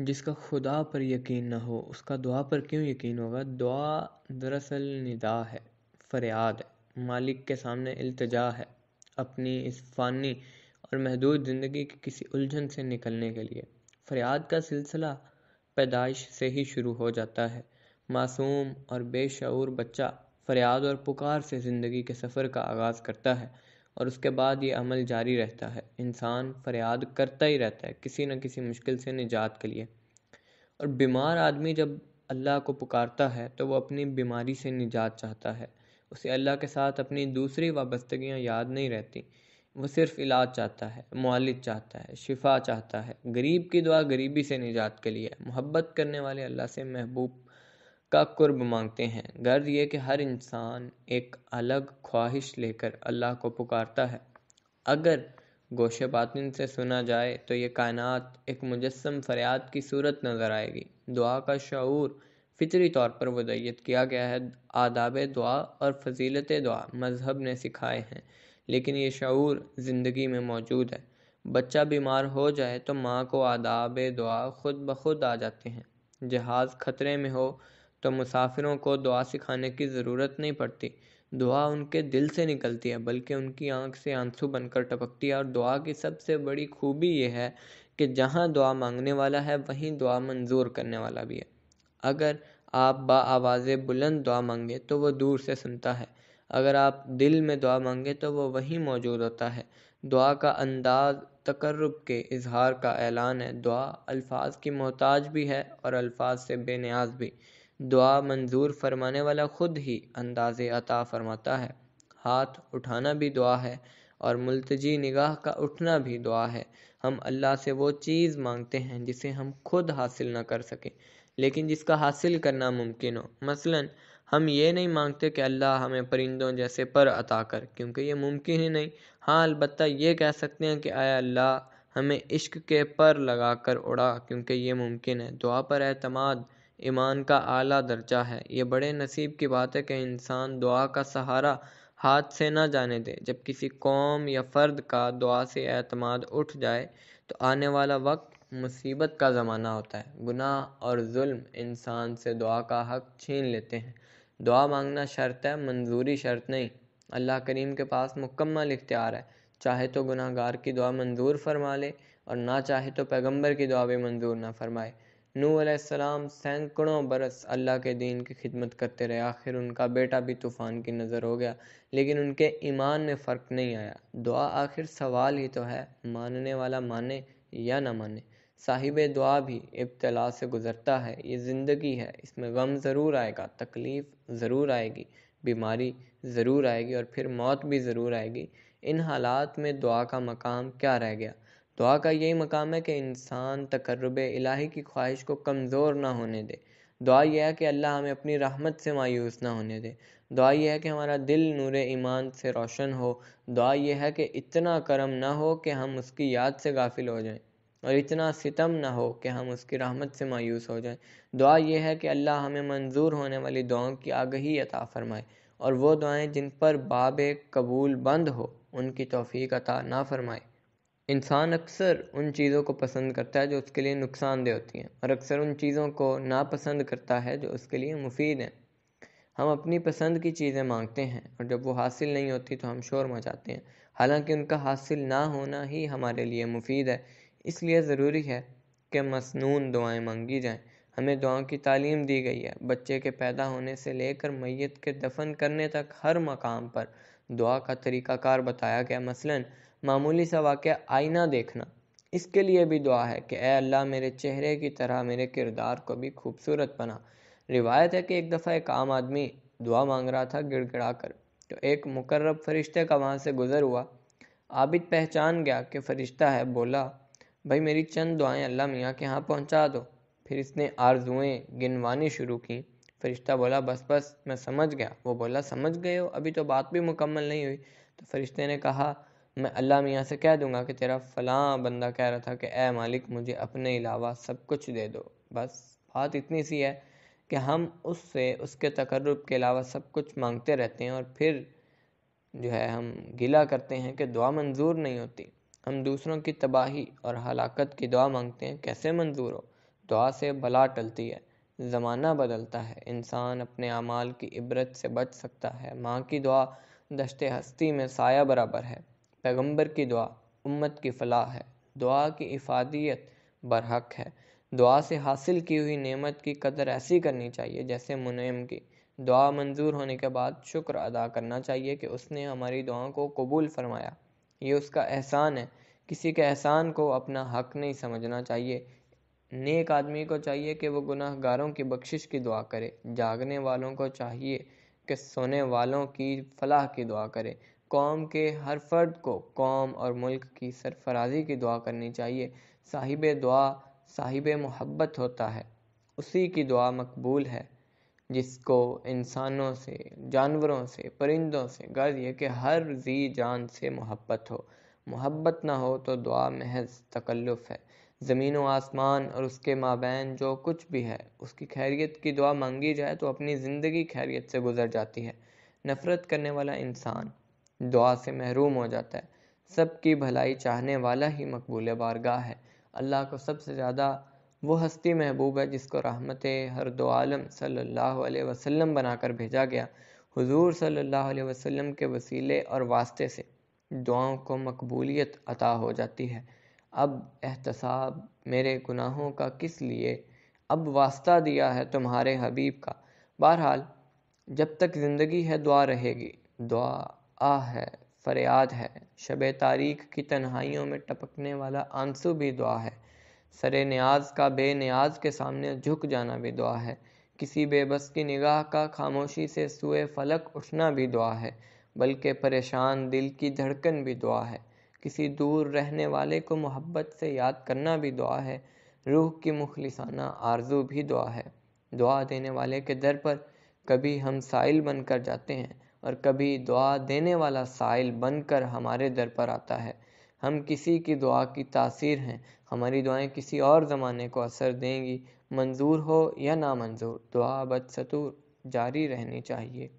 जिसका खुदा पर यकीन ना हो उसका दुआ पर क्यों यकीन होगा दुआ दरअसल निदा है फरियाद है मालिक के सामने अल्तजा है अपनी इस फ़ानी और महदूद ज़िंदगी की किसी उलझन से निकलने के लिए फरियाद का सिलसिला पैदाइश से ही शुरू हो जाता है मासूम और बेशूर बच्चा फरियाद और पुकार से ज़िंदगी के सफ़र का आगाज़ करता है और उसके बाद ये अमल जारी रहता है इंसान फरियाद करता ही रहता है किसी न किसी मुश्किल से निजात के लिए और बीमार आदमी जब अल्लाह को पुकारता है तो वो अपनी बीमारी से निजात चाहता है उसे अल्लाह के साथ अपनी दूसरी वाबस्तगियाँ याद नहीं रहती वो सिर्फ इलाज चाहता है मालिक चाहता है शिफा चाहता है गरीब की दुआ गरीबी से निजात के लिए मोहब्बत करने वाले अल्लाह से महबूब का कुर्ब मांगते हैं गर्ज ये कि हर इंसान एक अलग ख्वाहिश लेकर अल्लाह को पुकारता है अगर गोशे बातिन से सुना जाए तो ये कायनात एक मुजस्म फरियाद की सूरत नज़र आएगी दुआ का शूर फितरी तौर पर वदैत किया गया है आदाब दुआ और फजीलत दुआ मज़हब ने सिखाए हैं लेकिन ये शूर ज़िंदगी में मौजूद है बच्चा बीमार हो जाए तो माँ को आदाब दुआ खुद ब खुद आ जाते हैं जहाज़ ख़तरे में हो तो मुसाफिरों को दुआ सिखाने की ज़रूरत नहीं पड़ती दुआ उनके दिल से निकलती है बल्कि उनकी आँख से आंसू बनकर टपकती है और दुआ की सबसे बड़ी खूबी ये है कि जहाँ दुआ मांगने वाला है वहीं दुआ मंजूर करने वाला भी है अगर आप बा आवाज़ बुलंद दुआ मांगे तो वो दूर से सुनता है अगर आप दिल में दुआ मांगे तो वो वहीं मौजूद होता है दुआ का अंदाज तकर्रब के इजहार का ऐलान है दुआ अल्फाज की मोहताज भी है और अल्फाज से बेनियाज भी दुआ मंजूर फरमाने वाला खुद ही अंदाज अता फरमाता है हाथ उठाना भी दुआ है और मुलतजी निगाह का उठना भी दुआ है हम अल्लाह से वो चीज़ मांगते हैं जिसे हम खुद हासिल ना कर सकें लेकिन जिसका हासिल करना मुमकिन हो मसलन हम ये नहीं मांगते कि अल्लाह हमें परिंदों जैसे पर अता कर क्योंकि ये मुमकिन ही नहीं हाँ अलबत् ये कह सकते हैं कि आया अल्लाह हमें इश्क के पर लगा कर उड़ा क्योंकि ये मुमकिन है दुआ पर अतमाद ईमान का आला दर्जा है ये बड़े नसीब की बात है कि इंसान दुआ का सहारा हाथ से ना जाने दे जब किसी कौम या फ़र्द का दुआ से अतमाद उठ जाए तो आने वाला वक्त मुसीबत का ज़माना होता है गुनाह और जुल्म इंसान से दुआ का हक छीन लेते हैं दुआ मांगना शर्त है मंजूरी शर्त नहीं अल्लाह करीम के पास मुकम्मल इख्तियार है चाहे तो गुनाहगार की दुआ मंजूर फरमा ले और ना चाहे तो पैगंबर की दुआ भी मंजूर ना फरमाए नूसम सैकड़ों बरस अल्लाह के दीन की खिदमत करते रहे आखिर उनका बेटा भी तूफ़ान की नज़र हो गया लेकिन उनके ईमान में फ़र्क नहीं आया दुआ आखिर सवाल ही तो है मानने वाला माने या ना माने साहिब दुआ भी इब्तला से गुज़रता है ये ज़िंदगी है इसमें गम ज़रूर आएगा तकलीफ़ ज़रूर आएगी बीमारी ज़रूर आएगी और फिर मौत भी ज़रूर आएगी इन हालात में दुआ का मकाम क्या रह गया दुआ का यही मकाम है कि इंसान तकरब इलाही की ख्वाहिश को कमज़ोर ना होने दे दुआ यह है कि अल्लाह हमें अपनी रहमत से मायूस ना होने दे दुआ यह है कि हमारा दिल नूर ईमान से रोशन हो दुआ यह है कि इतना करम ना हो कि हम उसकी याद से गाफिल हो जाएं और इतना सितम ना हो कि हम उसकी रहमत से मायूस हो जाएं दुआ यह है कि अल्लाह हमें मंजूर होने वाली दुआओं की आगही अता फरमाए और वो दुआएं जिन पर बाब कबूल बंद हो उनकी तोफ़ी अता ना फरमाए इंसान अक्सर उन चीज़ों को पसंद करता है जो उसके लिए नुकसानदेह होती हैं और अक्सर उन चीज़ों को नापसंद करता है जो उसके लिए मुफीद हैं हम अपनी पसंद की चीज़ें मांगते हैं और जब वो हासिल नहीं होती तो हम शोर मचाते हैं हालांकि उनका हासिल ना होना ही हमारे लिए मुफीद है इसलिए ज़रूरी है कि मसनून दुआएं मांगी जाएं हमें दुआओं की तालीम दी गई है बच्चे के पैदा होने से लेकर मैत के दफन करने तक हर मकाम पर दुआ का तरीकाकार बताया गया मसलन मामूली सा वाक़ आईना देखना इसके लिए भी दुआ है कि ए अल्लाह मेरे चेहरे की तरह मेरे किरदार को भी खूबसूरत बना रिवायत है कि एक दफ़ा एक आम आदमी दुआ मांग रहा था गिड़गिड़ा कर तो एक मुकर्रब फरिश्ते का वहाँ से गुज़र हुआ आबिद पहचान गया कि फ़रिश्ता है बोला भाई मेरी चंद दुआएं अल्लाह मियाँ के यहाँ पहुँचा दो फिर इसने आरजुएँ गिनवानी शुरू की फरिश्ता बोला बस बस मैं समझ गया वो बोला समझ गए हो अभी तो बात भी मुकम्मल नहीं हुई तो फरिश्ते ने कहा मैं अल्लाह मियाँ से कह दूंगा कि तेरा फ़लाँ बंदा कह रहा था कि ए मालिक मुझे अपने अलावा सब कुछ दे दो बस बात इतनी सी है कि हम उससे उसके तकर्रब के अलावा सब कुछ मांगते रहते हैं और फिर जो है हम गिला करते हैं कि दुआ मंजूर नहीं होती हम दूसरों की तबाही और हलाकत की दुआ मांगते हैं कैसे मंजूर हो दुआ से भला टलती है ज़माना बदलता है इंसान अपने अमाल की इबरत से बच सकता है माँ की दुआ दशत हस्ती में साया बराबर है पैगंबर की दुआ उम्मत की फलाह है दुआ की इफादियत बरहक है दुआ से हासिल की हुई नेमत की कदर ऐसी करनी चाहिए जैसे मुनम की दुआ मंजूर होने के बाद शुक्र अदा करना चाहिए कि उसने हमारी दुआओं को कबूल फरमाया ये उसका एहसान है किसी के एहसान को अपना हक नहीं समझना चाहिए नेक आदमी को चाहिए कि वो गुनाहगारों की बख्शिश की दुआ करे जागने वालों को चाहिए कि सोने वालों की फलाह की दुआ करे कौम के हर फर्द को कौम और मुल्क की सरफराजी की दुआ करनी चाहिए साहिब दुआ साहिब मोहब्बत होता है उसी की दुआ मकबूल है जिसको इंसानों से जानवरों से परिंदों से गर्ज ये कि हर जी जान से मोहब्बत हो मोहब्बत ना हो तो दुआ महज तकल्लुफ़ है ज़मीन व आसमान और उसके माबैन जो कुछ भी है उसकी खैरियत की दुआ मांगी जाए तो अपनी ज़िंदगी खैरियत से गुजर जाती है नफ़रत करने वाला इंसान दुआ से महरूम हो जाता है सबकी भलाई चाहने वाला ही मकबूल बारगाह है अल्लाह को सबसे ज़्यादा वो हस्ती महबूब है जिसको रहमत हर दो आलम सल्लल्लाहु अलैहि वसल्लम बनाकर भेजा गया हुजूर सल्लल्लाहु अलैहि वसल्लम के वसीले और वास्ते से दुआओं को मकबूलियत अता हो जाती है अब एहतसाब मेरे गुनाहों का किस लिए अब वास्ता दिया है तुम्हारे हबीब का बहरहाल जब तक ज़िंदगी है दुआ रहेगी दुआ आ है फरियाद है शब तारीख की तन्हाइयों में टपकने वाला आंसू भी दुआ है सरे न्याज का बे न्याज के सामने झुक जाना भी दुआ है किसी बेबस की निगाह का खामोशी से सुए फलक उठना भी दुआ है बल्कि परेशान दिल की धड़कन भी दुआ है किसी दूर रहने वाले को मोहब्बत से याद करना भी दुआ है रूह की मुखलिसाना आरजू भी दुआ है दुआ देने वाले के दर पर कभी हम साइल बनकर जाते हैं और कभी दुआ देने वाला साइल बनकर हमारे दर पर आता है हम किसी की दुआ की तासीर हैं हमारी दुआएं किसी और ज़माने को असर देंगी मंजूर हो या नामंजूर दुआ बदसतूर जारी रहनी चाहिए